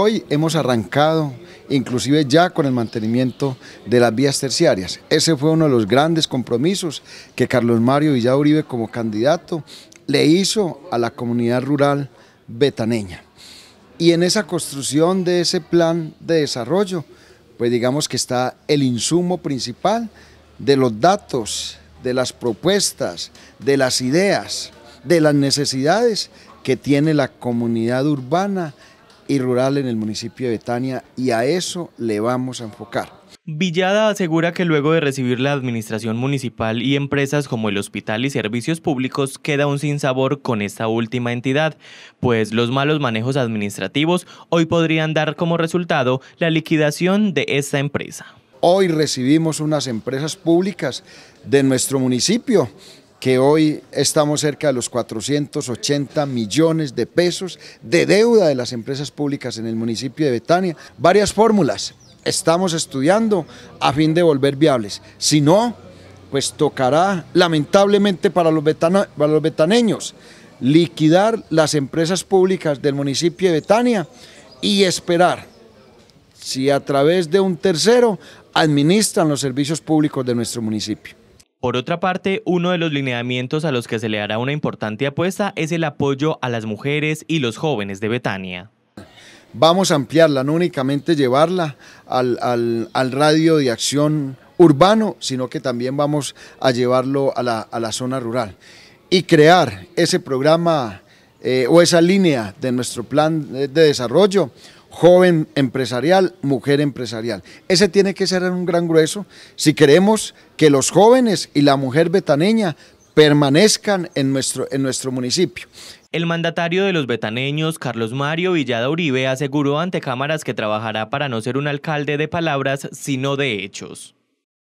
Hoy hemos arrancado inclusive ya con el mantenimiento de las vías terciarias. Ese fue uno de los grandes compromisos que Carlos Mario Uribe como candidato le hizo a la comunidad rural betaneña. Y en esa construcción de ese plan de desarrollo, pues digamos que está el insumo principal de los datos, de las propuestas, de las ideas, de las necesidades que tiene la comunidad urbana y rural en el municipio de Betania y a eso le vamos a enfocar. Villada asegura que luego de recibir la administración municipal y empresas como el hospital y servicios públicos queda un sinsabor con esta última entidad, pues los malos manejos administrativos hoy podrían dar como resultado la liquidación de esta empresa. Hoy recibimos unas empresas públicas de nuestro municipio que hoy estamos cerca de los 480 millones de pesos de deuda de las empresas públicas en el municipio de Betania. Varias fórmulas estamos estudiando a fin de volver viables. Si no, pues tocará lamentablemente para los, los betaneños liquidar las empresas públicas del municipio de Betania y esperar si a través de un tercero administran los servicios públicos de nuestro municipio. Por otra parte, uno de los lineamientos a los que se le hará una importante apuesta es el apoyo a las mujeres y los jóvenes de Betania. Vamos a ampliarla, no únicamente llevarla al, radio de acción urbano, sino que también vamos a llevarlo a la, zona rural y crear ese programa eh, o esa línea de nuestro plan de desarrollo joven empresarial, mujer empresarial. Ese tiene que ser un gran grueso si queremos que los jóvenes y la mujer betaneña permanezcan en nuestro, en nuestro municipio. El mandatario de los betaneños, Carlos Mario Villada Uribe, aseguró ante cámaras que trabajará para no ser un alcalde de palabras, sino de hechos.